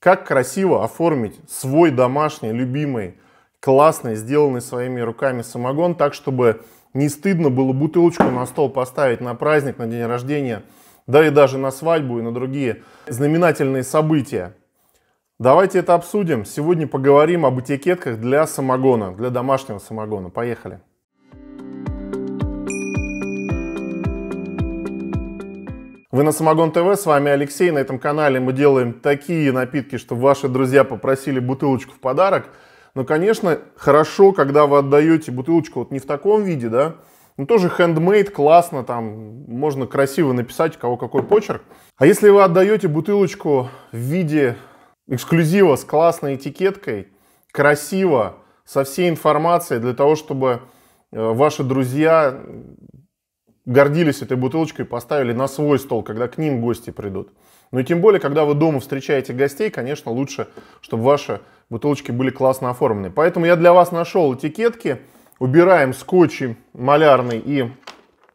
Как красиво оформить свой домашний, любимый, классный, сделанный своими руками самогон, так, чтобы не стыдно было бутылочку на стол поставить на праздник, на день рождения, да и даже на свадьбу и на другие знаменательные события. Давайте это обсудим. Сегодня поговорим об этикетках для самогона, для домашнего самогона. Поехали. Вы на Самогон ТВ, с вами Алексей. На этом канале мы делаем такие напитки, что ваши друзья попросили бутылочку в подарок. Но, конечно, хорошо, когда вы отдаете бутылочку вот не в таком виде, да, ну, тоже хендмейд, классно, там можно красиво написать, у кого какой почерк. А если вы отдаете бутылочку в виде эксклюзива с классной этикеткой, красиво, со всей информацией, для того, чтобы э, ваши друзья гордились этой бутылочкой, поставили на свой стол, когда к ним гости придут. Ну и тем более, когда вы дома встречаете гостей, конечно, лучше, чтобы ваши бутылочки были классно оформлены. Поэтому я для вас нашел этикетки. Убираем скотч малярный и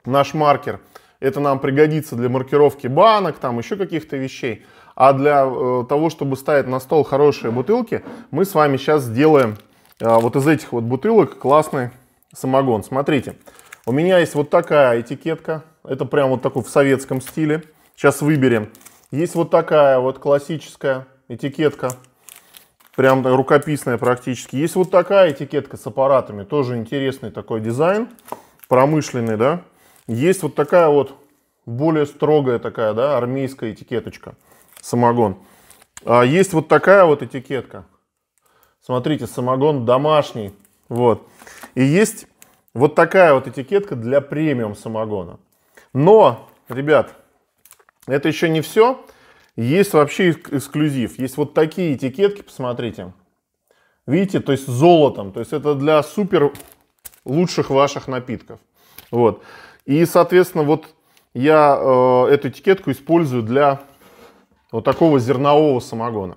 наш маркер. Это нам пригодится для маркировки банок, там еще каких-то вещей. А для э, того, чтобы ставить на стол хорошие бутылки, мы с вами сейчас сделаем э, вот из этих вот бутылок классный самогон. Смотрите, у меня есть вот такая этикетка. Это прям вот такой в советском стиле. Сейчас выберем. Есть вот такая вот классическая этикетка. Прям рукописная практически. Есть вот такая этикетка с аппаратами. Тоже интересный такой дизайн. Промышленный, да. Есть вот такая вот более строгая такая, да, армейская этикеточка. Самогон. А есть вот такая вот этикетка. Смотрите, самогон домашний. Вот. И есть вот такая вот этикетка для премиум самогона. Но, ребят, это еще не все. Есть вообще эксклюзив. Есть вот такие этикетки, посмотрите. Видите, то есть золотом. То есть это для супер лучших ваших напитков. Вот. И, соответственно, вот я э, эту этикетку использую для вот такого зернового самогона.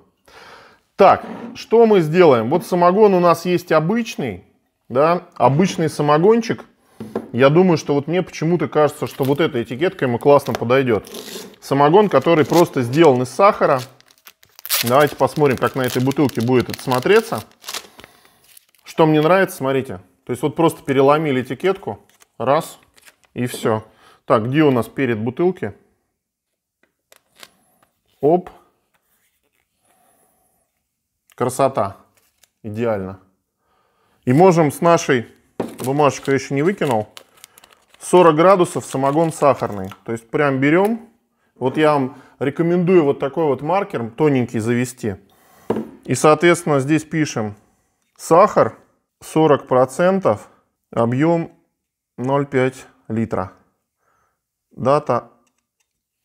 Так, что мы сделаем? Вот самогон у нас есть обычный, да, обычный самогончик, я думаю, что вот мне почему-то кажется, что вот эта этикетка ему классно подойдет. Самогон, который просто сделан из сахара. Давайте посмотрим, как на этой бутылке будет это смотреться. Что мне нравится, смотрите. То есть вот просто переломили этикетку. Раз. И все. Так, где у нас перед бутылки? Оп. Красота. Идеально. И можем с нашей, бумажкой еще не выкинул, 40 градусов самогон сахарный. То есть прям берем. Вот я вам рекомендую вот такой вот маркер тоненький завести. И, соответственно, здесь пишем сахар 40%, объем 0,5 литра. Дата,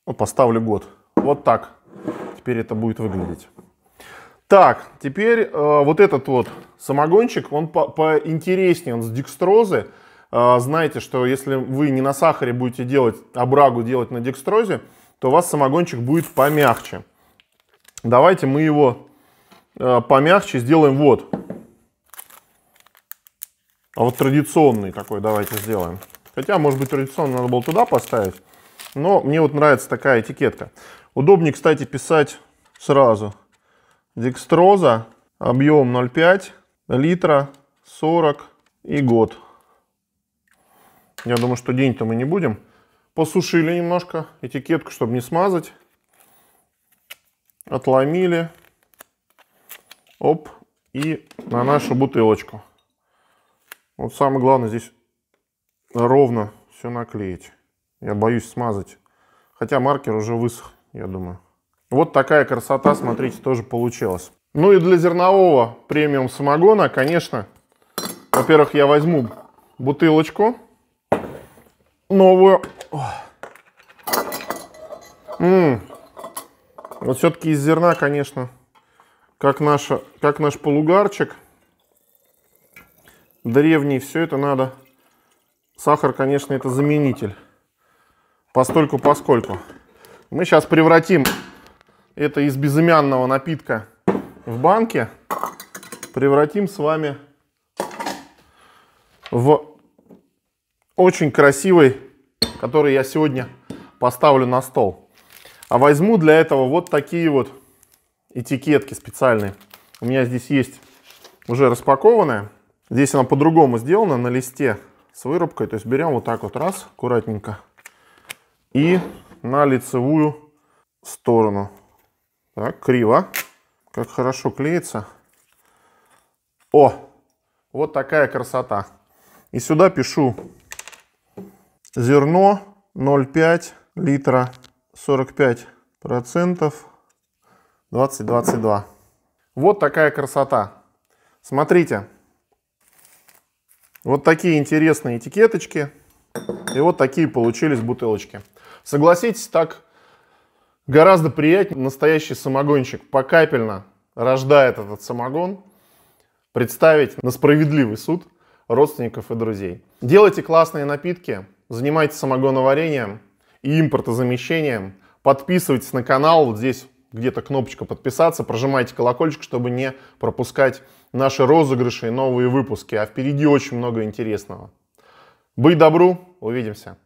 ну, поставлю год. Вот так теперь это будет выглядеть. Так, теперь э, вот этот вот самогончик, он по поинтереснее, он с декстрозы. Э, знаете, что если вы не на сахаре будете делать, а брагу делать на декстрозе, то у вас самогончик будет помягче. Давайте мы его э, помягче сделаем вот. А вот традиционный такой давайте сделаем. Хотя, может быть, традиционно надо было туда поставить. Но мне вот нравится такая этикетка. Удобнее, кстати, писать сразу. Декстроза, объем 0,5 литра, 40 и год. Я думаю, что день-то мы не будем. Посушили немножко этикетку, чтобы не смазать. Отломили. Оп. И на нашу бутылочку. Вот самое главное здесь ровно все наклеить. Я боюсь смазать. Хотя маркер уже высох, я думаю. Вот такая красота, смотрите, тоже получилась. Ну и для зернового премиум самогона, конечно, во-первых, я возьму бутылочку новую. М -м. Вот все-таки из зерна, конечно, как, наша, как наш полугарчик древний, все это надо. Сахар, конечно, это заменитель. Постольку-поскольку. Мы сейчас превратим это из безымянного напитка в банке превратим с вами в очень красивый, который я сегодня поставлю на стол. А возьму для этого вот такие вот этикетки специальные. У меня здесь есть уже распакованная. Здесь она по-другому сделана, на листе с вырубкой. То есть берем вот так вот раз, аккуратненько. И на лицевую сторону так, криво. Как хорошо клеится. О, вот такая красота. И сюда пишу зерно 0,5 литра 45 процентов 2022. Вот такая красота. Смотрите. Вот такие интересные этикеточки. И вот такие получились бутылочки. Согласитесь, так Гораздо приятнее настоящий самогонщик покапельно рождает этот самогон, представить на справедливый суд родственников и друзей. Делайте классные напитки, занимайтесь самогоноварением и импортозамещением, подписывайтесь на канал, вот здесь где-то кнопочка подписаться, прожимайте колокольчик, чтобы не пропускать наши розыгрыши и новые выпуски, а впереди очень много интересного. Быть добру, увидимся.